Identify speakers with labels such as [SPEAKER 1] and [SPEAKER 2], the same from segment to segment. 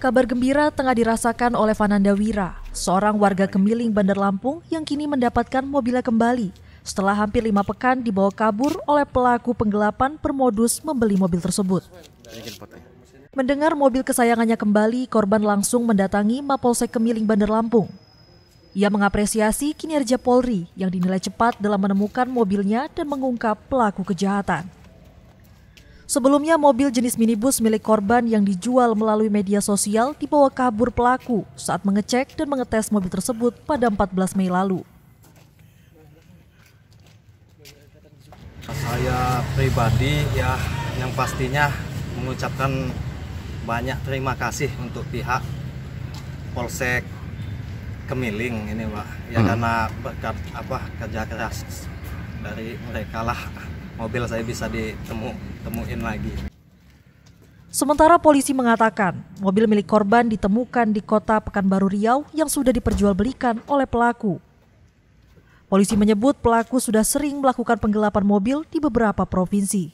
[SPEAKER 1] Kabar gembira tengah dirasakan oleh Fananda Wira, seorang warga Kemiling Bandar Lampung yang kini mendapatkan mobilnya kembali setelah hampir lima pekan dibawa kabur oleh pelaku penggelapan bermodus membeli mobil tersebut. Mendengar mobil kesayangannya kembali, korban langsung mendatangi Mapolsek Kemiling Bandar Lampung. Ia mengapresiasi kinerja Polri yang dinilai cepat dalam menemukan mobilnya dan mengungkap pelaku kejahatan. Sebelumnya mobil jenis minibus milik korban yang dijual melalui media sosial dibawa kabur pelaku saat mengecek dan mengetes mobil tersebut pada 14 Mei lalu.
[SPEAKER 2] Saya pribadi ya yang pastinya mengucapkan banyak terima kasih untuk pihak Polsek Kemiling ini Pak. Ya hmm. karena berkat apa kerja keras dari mereka lah mobil saya bisa ditemu temuin lagi.
[SPEAKER 1] Sementara polisi mengatakan mobil milik korban ditemukan di kota Pekanbaru Riau yang sudah diperjualbelikan oleh pelaku. Polisi menyebut pelaku sudah sering melakukan penggelapan mobil di beberapa provinsi.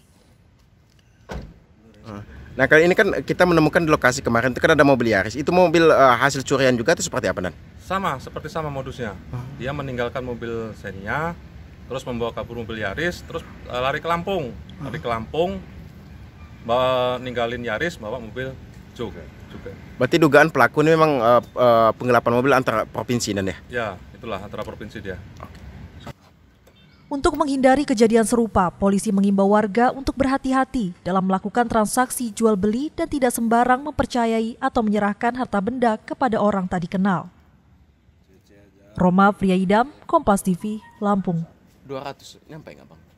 [SPEAKER 3] Ah. Nah kali ini kan kita menemukan di lokasi kemarin itu kan ada mobil Yaris. Itu mobil uh, hasil curian juga atau seperti apa Nan?
[SPEAKER 4] Sama, seperti sama modusnya. Ah. Dia meninggalkan mobil seninya, terus membawa kabur mobil Yaris terus uh, lari ke Lampung lari ke Lampung bawa ninggalin Yaris bawa mobil juga juga
[SPEAKER 3] berarti dugaan pelaku ini memang uh, uh, penggelapan mobil antara provinsi dan ya
[SPEAKER 4] ya itulah antara provinsi dia
[SPEAKER 1] Untuk menghindari kejadian serupa, polisi mengimbau warga untuk berhati-hati dalam melakukan transaksi jual beli dan tidak sembarang mempercayai atau menyerahkan harta benda kepada orang tak dikenal. Roma Priyaidam, Kompas TV, Lampung. 200 nyampe nggak bang